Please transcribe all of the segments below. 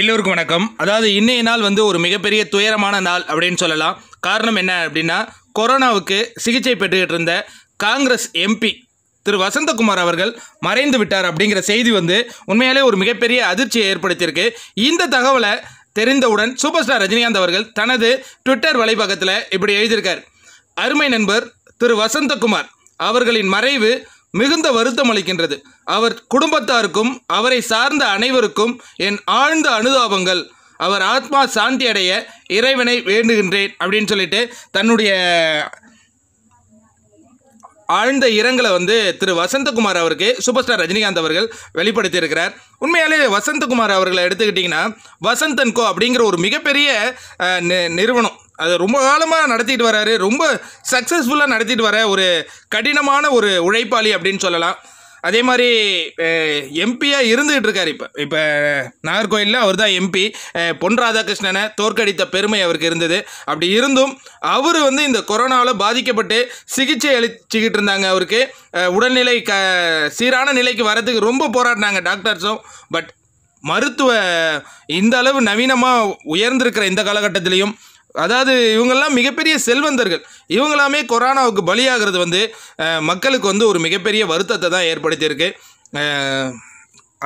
எல்லோருக்கும் வணக்கம் அதாவது இன்றைய நாள் வந்து ஒரு மிகப்பெரிய துயரமான நாள் அப்படின்னு சொல்லலாம் காரணம் என்ன அப்படின்னா கொரோனாவுக்கு சிகிச்சை பெற்றுக்கிட்டு இருந்த காங்கிரஸ் எம்பி திரு வசந்தகுமார் அவர்கள் மறைந்து விட்டார் அப்படிங்கிற செய்தி வந்து உண்மையாலே ஒரு மிகப்பெரிய அதிர்ச்சியை ஏற்படுத்தியிருக்கு இந்த தகவலை தெரிந்தவுடன் சூப்பர் ஸ்டார் ரஜினிகாந்த் அவர்கள் தனது ட்விட்டர் வலைப்பக்கத்தில் இப்படி எழுதியிருக்கார் அருமை நண்பர் திரு வசந்தகுமார் அவர்களின் மறைவு மிகுந்த வருத்தம் அளிக்கின்றது அவர் குடும்பத்தாருக்கும் அவரை சார்ந்த அனைவருக்கும் என் ஆழ்ந்த அனுதாபங்கள் அவர் ஆத்மா சாந்தி அடைய இறைவனை வேண்டுகின்றேன் அப்படின்னு சொல்லிட்டு தன்னுடைய ஆழ்ந்த இரங்கலை வந்து திரு வசந்தகுமார் அவருக்கு சூப்பர் ஸ்டார் ரஜினிகாந்த் அவர்கள் வெளிப்படுத்தியிருக்கிறார் உண்மையாலே வசந்தகுமார் அவர்களை எடுத்துக்கிட்டிங்கன்னா வசந்தன் கோ அப்படிங்கிற ஒரு மிகப்பெரிய நிறுவனம் அது ரொம்ப காலமாக நடத்திட்டு வராரு ரொம்ப சக்ஸஸ்ஃபுல்லாக நடத்திட்டு வர ஒரு கடினமான ஒரு உழைப்பாளி அப்படின்னு சொல்லலாம் அதே மாதிரி எம்பியாக இருந்துகிட்டு இருக்கார் இப்போ இப்போ நாகர்கோயிலில் அவர் தான் எம்பி பொன் ராதாகிருஷ்ணனை தோற்கடித்த பெருமை அவருக்கு இருந்தது அப்படி இருந்தும் அவர் வந்து இந்த கொரோனாவில் பாதிக்கப்பட்டு சிகிச்சை அளிச்சிக்கிட்டு இருந்தாங்க அவருக்கு உடல்நிலை க சீரான நிலைக்கு வரதுக்கு ரொம்ப போராடினாங்க டாக்டர்ஸும் பட் மருத்துவ இந்த அளவு நவீனமாக உயர்ந்திருக்கிற இந்த காலகட்டத்திலையும் அதாவது இவங்கெல்லாம் மிகப்பெரிய செல்வந்தர்கள் இவங்களாமே கொரோனாவுக்கு பலியாகிறது வந்து மக்களுக்கு வந்து ஒரு மிகப்பெரிய வருத்தத்தை தான் ஏற்படுத்தியிருக்கு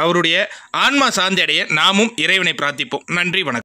அவருடைய ஆன்மா சாந்தி நாமும் இறைவனை பிரார்த்திப்போம் நன்றி வணக்கம்